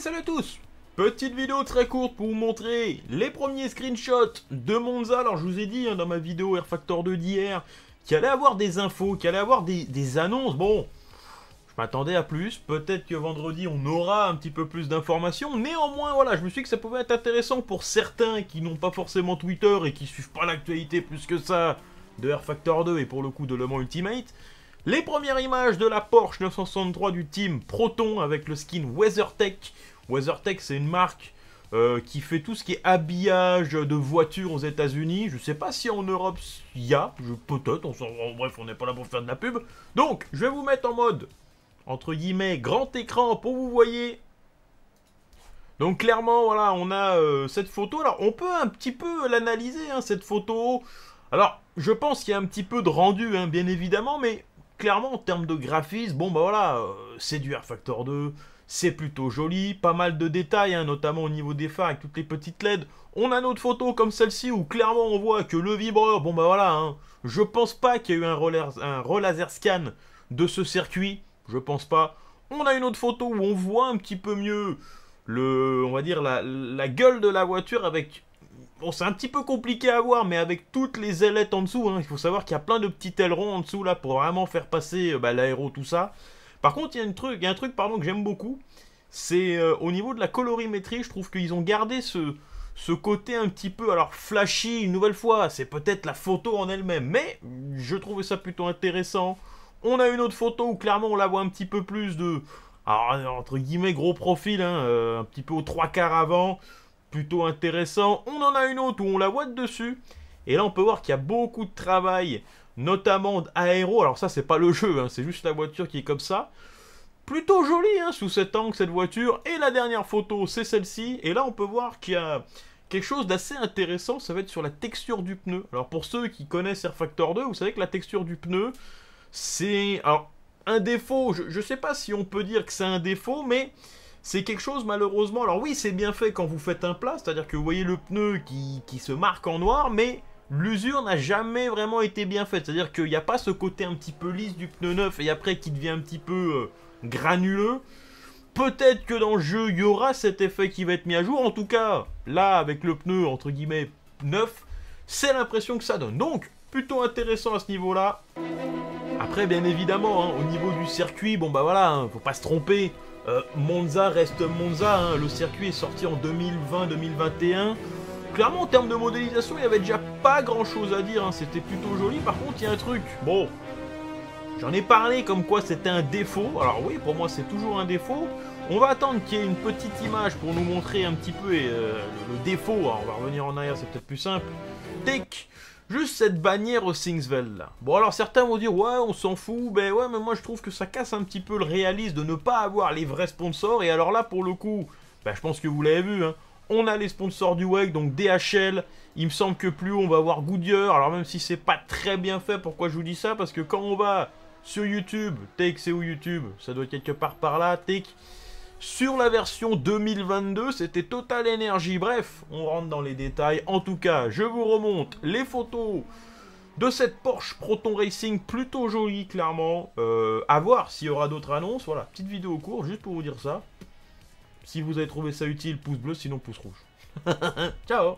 salut à tous Petite vidéo très courte pour vous montrer les premiers screenshots de Monza. Alors, je vous ai dit hein, dans ma vidéo Air Factor 2 d'hier qu'il allait avoir des infos, qu'il allait avoir des, annonces. Bon, je m'attendais à plus. Peut-être que vendredi, on aura un petit peu plus d'informations. Néanmoins, voilà, je me suis dit que ça pouvait être intéressant pour certains qui n'ont pas forcément Twitter et qui suivent pas l'actualité plus que ça de Air Factor 2 et pour le coup de Le Mans Ultimate. Les premières images de la Porsche 963 du team Proton avec le skin WeatherTech. WeatherTech, c'est une marque euh, qui fait tout ce qui est habillage de voitures aux États-Unis. Je ne sais pas si en Europe il y a, peut-être, bref, on n'est pas là pour faire de la pub. Donc, je vais vous mettre en mode, entre guillemets, grand écran pour vous voyez. Donc clairement, voilà, on a euh, cette photo. Alors, on peut un petit peu l'analyser, hein, cette photo. Alors, je pense qu'il y a un petit peu de rendu, hein, bien évidemment, mais clairement, en termes de graphisme, bon bah voilà, euh, c'est du R-Factor 2, c'est plutôt joli, pas mal de détails, hein, notamment au niveau des phares avec toutes les petites LED. On a une autre photo comme celle-ci où clairement on voit que le vibreur, bon bah voilà, hein. je pense pas qu'il y ait eu un, relaser, un scan de ce circuit, je pense pas. On a une autre photo où on voit un petit peu mieux le, on va dire la, la gueule de la voiture avec Bon, c'est un petit peu compliqué à voir, mais avec toutes les ailettes en dessous, hein, il faut savoir qu'il y a plein de petits ailerons en dessous là pour vraiment faire passer euh, bah, l'aéro, tout ça. Par contre, il y a, truc, un truc pardon, que j'aime beaucoup, c'est euh, au niveau de la colorimétrie, je trouve qu'ils ont gardé ce, côté un petit peu, alors flashy une nouvelle fois, c'est peut-être la photo en elle-même, mais je trouvais ça plutôt intéressant. On a une autre photo où clairement on la voit un petit peu plus de, entre guillemets, gros profil, hein, euh, un petit peu au trois quarts avant, plutôt intéressant. On en a une autre où on la voit dessus. Et là, on peut voir qu'il y a beaucoup de travail, notamment d'aéro. Alors ça, c'est pas le jeu, hein, c'est juste la voiture qui est comme ça. Plutôt jolie hein, sous cet angle, cette voiture. Et la dernière photo, c'est celle-ci. Et là, on peut voir qu'il y a quelque chose d'assez intéressant. Ça va être sur la texture du pneu. Alors pour ceux qui connaissent Air Factor 2, vous savez que la texture du pneu, c'est... Alors, un défaut, je ne sais pas si on peut dire que c'est un défaut, mais c'est quelque chose malheureusement, alors oui c'est bien fait quand vous faites un plat, c'est-à-dire que vous voyez le pneu qui, qui se marque en noir, mais l'usure n'a jamais vraiment été bien faite, c'est-à-dire qu'il n'y a pas ce côté un petit peu lisse du pneu neuf et après qui devient un petit peu euh, granuleux. Peut-être que dans le jeu il y aura cet effet qui va être mis à jour, en tout cas là avec le pneu entre guillemets neuf, c'est l'impression que ça donne. Donc plutôt intéressant à ce niveau-là. Après bien évidemment hein, au niveau du circuit, bon bah voilà, hein, faut pas se tromper, euh, Monza reste Monza, hein. le circuit est sorti en 2020-2021. Clairement, en termes de modélisation, il n'y avait déjà pas grand chose à dire, hein. c'était plutôt joli. Par contre, il y a un truc, bon, j'en ai parlé comme quoi c'était un défaut. Alors oui, pour moi, c'est toujours un défaut. On va attendre qu'il y ait une petite image pour nous montrer un petit peu euh, le, défaut. Alors, on va revenir en arrière, c'est peut-être plus simple. Tic Juste cette bannière au Singsville là. Bon alors certains vont dire ouais on s'en fout, ben ouais mais moi je trouve que ça casse un petit peu le réalisme de ne pas avoir les vrais sponsors et alors là pour le coup, ben, je pense que vous l'avez vu hein, on a les sponsors du WEG, donc DHL. Il me semble que plus haut, on va avoir Goodyear. Alors même si c'est pas très bien fait, pourquoi je vous dis ça Parce que quand on va sur YouTube, Tech, c'est où YouTube Ça doit être quelque part par là, Tech. Sur la version 2022, c'était Total Energy. Bref, on rentre dans les détails. En tout cas, je vous remonte les photos de cette Porsche Proton Racing plutôt jolie, clairement. Euh, à voir s'il y aura d'autres annonces. Voilà, petite vidéo courte, juste pour vous dire ça. Si vous avez trouvé ça utile, pouce bleu, sinon pouce rouge. Ciao